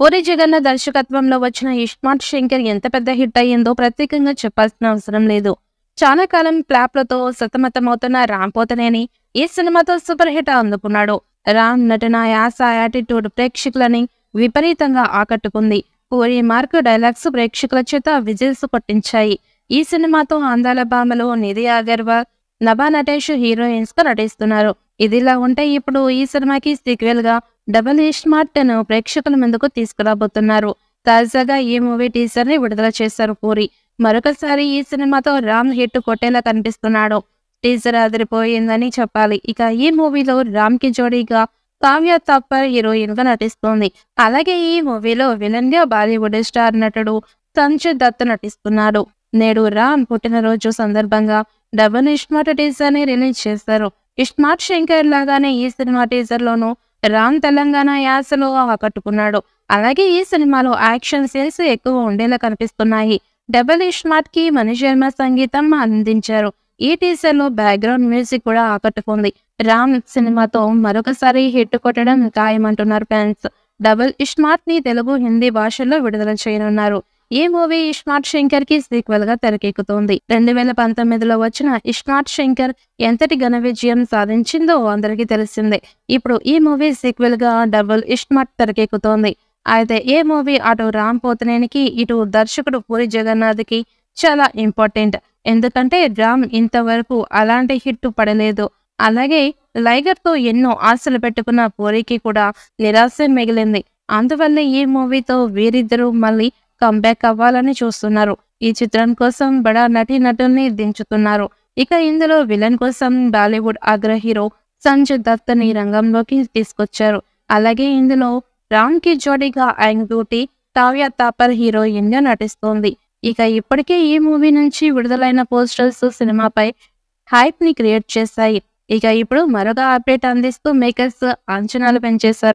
పూరి జగన్న దర్శకత్వంలో వచ్చిన ఇష్మార్ట్ శంకర్ ఎంత పెద్ద హిట్ అయ్యిందో ప్రత్యేకంగా చెప్పాల్సిన అవసరం లేదు చాలా కాలం ప్లాప్లతో సతమతమవుతున్న రామ్ పోతనేని ఈ సినిమాతో సూపర్ హిట్ అందుకున్నాడు రామ్ నటన యాస యాటిట్యూడ్ ప్రేక్షకులని విపరీతంగా ఆకట్టుకుంది పూరి మార్క్ డైలాగ్స్ ప్రేక్షకుల చేత విజిల్స్ కొట్టించాయి ఈ సినిమాతో అందాల భామలో నిధి అగర్వాల్ నభా నటేష్ హీరోయిన్స్ గా నటిస్తున్నారు ఇదిలా ఉంటే ఇప్పుడు ఈ సినిమాకి సీక్వెల్ గా డబల్ స్మార్ట్ ను ప్రేక్షకుల ముందుకు తీసుకురాబోతున్నారు తాజాగా ఈ మూవీ టీజర్ ని విడుదల చేశారు పూరి మరొకసారి ఈ సినిమాతో రామ్ హిట్ కొట్టేలా కనిపిస్తున్నాడు టీజర్ అదిరిపోయిందని చెప్పాలి ఇక ఈ మూవీలో రామ్ కి జోడీగా కావ్య తప్పర్ హీరోయిన్ గా నటిస్తుంది అలాగే ఈ మూవీలో విలన్ గా బాలీవుడ్ స్టార్ నటుడు సంజయ్ దత్ నటిస్తున్నాడు నేడు రామ్ పుట్టినరోజు సందర్భంగా డబుల్ ఇష్మార్ట్ టీజర్ ని రిలీజ్ చేస్తారు ఇష్మార్ట్ శంకర్ లాగానే ఈ సినిమా టీజర్ లోను రామ్ తెలంగాణ యాసలో ఆకట్టుకున్నాడు అలాగే ఈ సినిమాలో యాక్షన్ సీన్స్ ఎక్కువ ఉండేలా కనిపిస్తున్నాయి డబుల్ ఇష్మార్ట్ కి శర్మ సంగీతం అందించారు ఈ టీజర్ లో బ్యాక్గ్రౌండ్ మ్యూజిక్ కూడా ఆకట్టుకుంది రామ్ సినిమాతో మరొకసారి హిట్ కొట్టడం ఖాయమంటున్నారు ఫ్యాన్స్ డబుల్ ఇష్మార్ట్ ని తెలుగు హిందీ భాషల్లో విడుదల చేయనున్నారు ఈ మూవీ ఇష్మార్ట్ శంకర్ కి సీక్వెల్ గా తెరకెక్కుతోంది రెండు వేల పంతొమ్మిదిలో వచ్చిన ఇష్మార్ట్ శంకర్ ఎంతటి ఘన విజయం సాధించిందో అందరికీ తెలిసిందే ఇప్పుడు ఈ మూవీ సీక్వెల్ గా డబుల్ ఇష్మార్ట్ తెరకెక్కుతోంది అయితే ఏ మూవీ అటు రామ్ పోతనేనికి ఇటు దర్శకుడు పూరి జగన్నాథ్కి చాలా ఇంపార్టెంట్ ఎందుకంటే రామ్ ఇంతవరకు అలాంటి హిట్ పడలేదు అలాగే లైగర్తో ఎన్నో ఆశలు పెట్టుకున్న పూరికి కూడా నిరాశ మిగిలింది అందువల్ల ఈ మూవీతో వీరిద్దరూ మళ్ళీ కంబ్యాక్ అవ్వాలని చూస్తున్నారు ఈ చిత్రం కోసం బడా నటీ నటుల్ని దించుతున్నారు ఇక ఇందులో విలన్ కోసం బాలీవుడ్ అగ్ర హీరో సంజయ్ దత్ ని రంగంలోకి తీసుకొచ్చారు అలాగే ఇందులో రామ్ కి జోడీగా young beauty Kavya Thapar heroine గా నటిస్తోంది ఇక ఇప్పటికే ఈ మూవీ నుంచి విడుదలైన పోస్టర్స్ సినిమాపై హైప్ ని క్రియేట్ చేశాయి ఇక ఇప్పుడు మరొక అప్డేట్ అందిస్తూ మేకర్స్ అంచనాలు పెంచేశారు